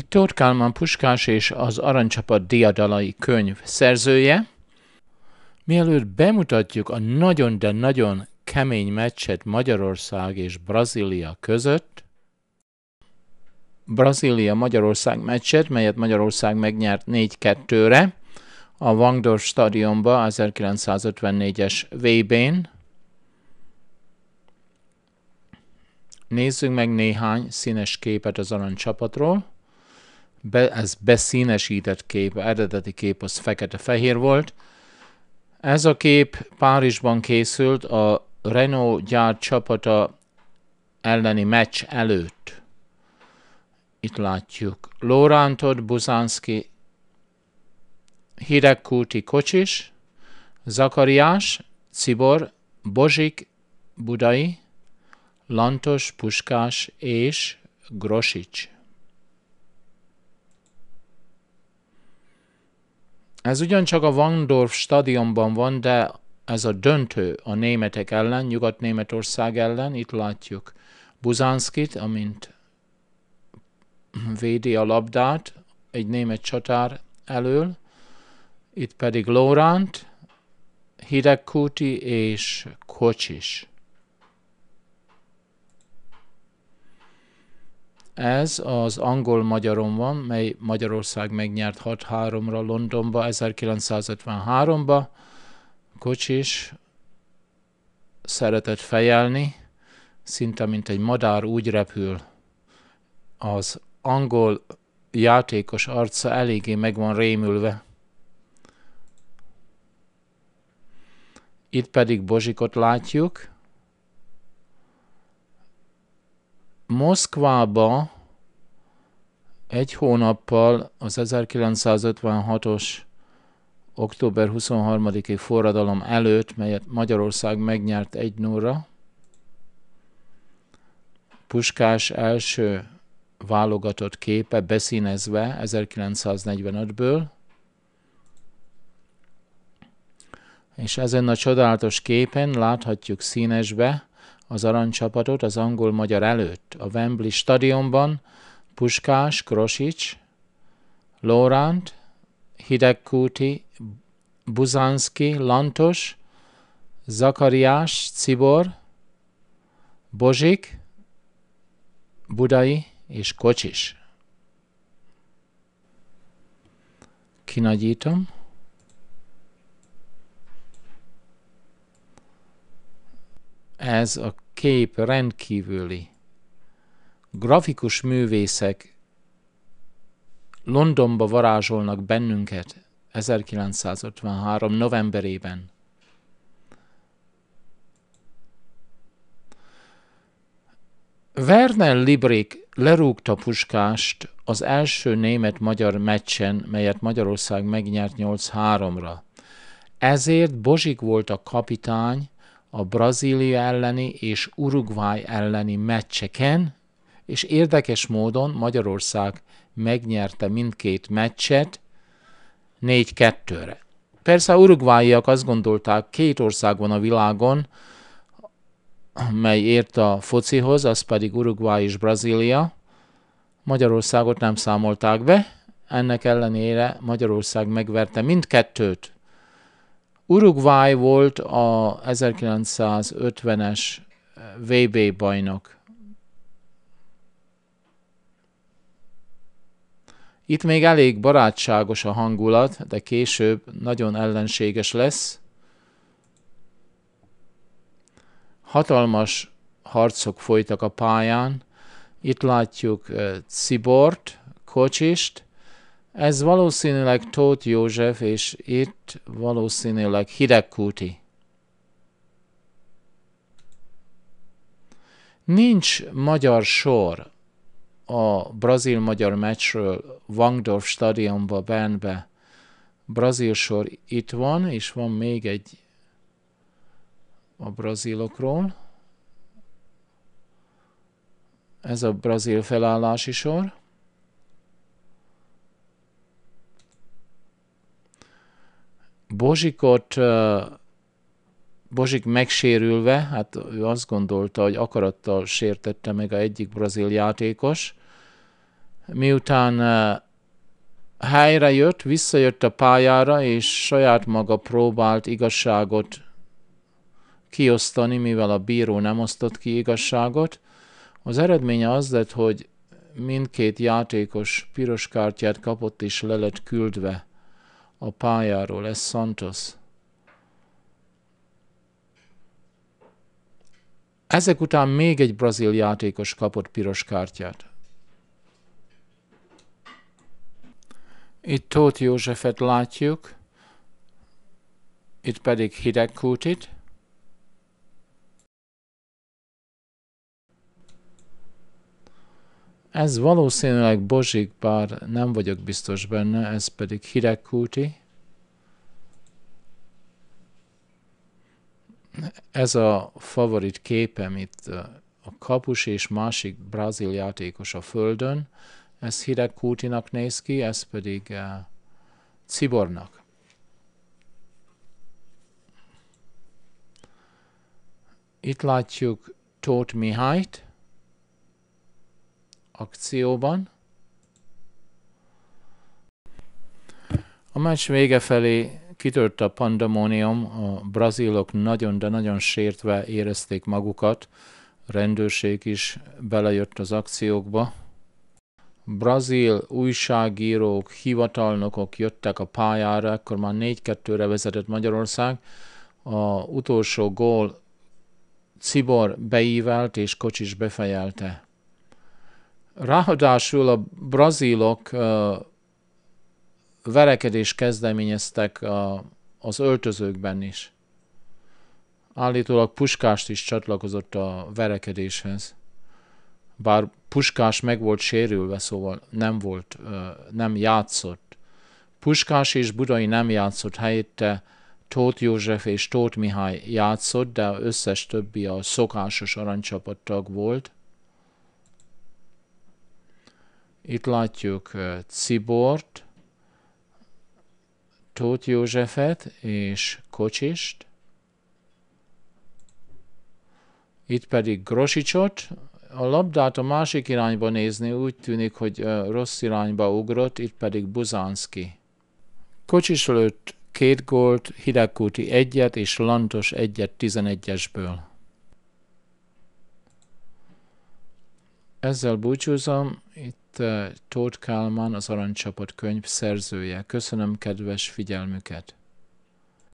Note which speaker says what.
Speaker 1: Itt Tóth Kálmán Puskás és az Aranycsapat diadalai könyv szerzője. Mielőtt bemutatjuk a nagyon, de nagyon kemény meccset Magyarország és Brazília között, Brazília-Magyarország meccset, melyet Magyarország megnyert 4-2-re a Wangdorf stadionba 1954-es VB-n. Nézzük meg néhány színes képet az arany csapatról be, ez beszínesített kép, eredeti kép az fekete-fehér volt. Ez a kép Párizsban készült a Renault gyár csapata elleni meccs előtt. Itt látjuk Lorántot, Buzánszki, Hidegkúti Kocsis, Zakariás, Cibor, Bozsik, Budai, Lantos, Puskás és Grosics. Ez ugyancsak a Wangdorf stadionban van, de ez a döntő a németek ellen, Nyugat-Németország ellen. Itt látjuk Buzánszkit, amint védi a labdát egy német csatár elől. Itt pedig Lóránt, Hidegkúti és Kocsis. Ez az angol magyaron van, mely Magyarország megnyert 6-3-ra Londonba 1953-ba. Kocsis szeretett fejelni, szinte mint egy madár úgy repül. Az angol játékos arca eléggé meg van rémülve. Itt pedig Bozsikot látjuk, Moszkvába egy hónappal az 1956-os október 23-i forradalom előtt, melyet Magyarország megnyert egy nóra, Puskás első válogatott képe beszínezve 1945-ből, és ezen a csodálatos képen láthatjuk színesbe az aranycsapatot az angol-magyar előtt a Wembley stadionban Puskás, Krosics, Lorand, Hidegkúti, Buzanski, Lantos, Zakariás, Cibor, Bozsik, Budai és Kocsis. Kinagyítom. ez a kép rendkívüli. Grafikus művészek Londonba varázsolnak bennünket 1953. novemberében. Werner Librik lerúgta puskást az első német-magyar meccsen, melyet Magyarország megnyert 8-3-ra. Ezért Bozsik volt a kapitány, a Brazília elleni és Uruguay elleni meccseken, és érdekes módon Magyarország megnyerte mindkét meccset 4-2-re. Persze a uruguayiak azt gondolták, két ország van a világon, mely ért a focihoz, az pedig Uruguay és Brazília. Magyarországot nem számolták be, ennek ellenére Magyarország megverte mindkettőt Uruguay volt a 1950-es eh, VB bajnok. Itt még elég barátságos a hangulat, de később nagyon ellenséges lesz. Hatalmas harcok folytak a pályán. Itt látjuk eh, Cibort, Kocsist, ez valószínűleg Tóth József, és itt valószínűleg Hidegkúti. Nincs magyar sor a brazil-magyar meccsről Wangdorf stadionba, Bernbe. Brazil sor itt van, és van még egy a brazilokról. Ez a brazil felállási sor. Bozsikot Bozsik megsérülve, hát ő azt gondolta, hogy akarattal sértette meg a egyik brazil játékos, miután helyre jött, visszajött a pályára, és saját maga próbált igazságot kiosztani, mivel a bíró nem osztott ki igazságot. Az eredménye az lett, hogy mindkét játékos piros kártyát kapott és le lett küldve a pályáról, ez Santos. Ezek után még egy brazil játékos kapott piros kártyát. Itt Tóth Józsefet látjuk, itt pedig Hidegkútit. Ez valószínűleg Bozsik, bár nem vagyok biztos benne, ez pedig Hirekúti. Ez a favorit képem itt a kapus és másik brazil játékos a földön. Ez Hirekútinak néz ki, ez pedig uh, Cibornak. Itt látjuk Tóth Mihályt, akcióban. A meccs vége felé kitört a pandemónium, a brazilok nagyon, de nagyon sértve érezték magukat, a rendőrség is belejött az akciókba. Brazil újságírók, hivatalnokok jöttek a pályára, akkor már 4-2-re vezetett Magyarország. A utolsó gól Cibor beívelt és Kocsis befejelte. Ráadásul a brazilok verekedést kezdeményeztek a, az öltözőkben is. Állítólag Puskást is csatlakozott a verekedéshez. Bár Puskás meg volt sérülve, szóval nem volt, nem játszott. Puskás és Budai nem játszott, helyette Tóth József és Tóth Mihály játszott, de összes többi a szokásos arancsapattag volt – Itt látjuk Cibort, Tóth Józsefet és Kocsist. Itt pedig Grosicsot. A labdát a másik irányba nézni úgy tűnik, hogy rossz irányba ugrott, itt pedig Buzánszki. Kocsis lőtt két gólt, Hidegkúti egyet és Lantos egyet 11-esből. Ezzel búcsúzom, itt eh, Tóth Kálmán, az Aranycsapat könyv szerzője. Köszönöm kedves figyelmüket!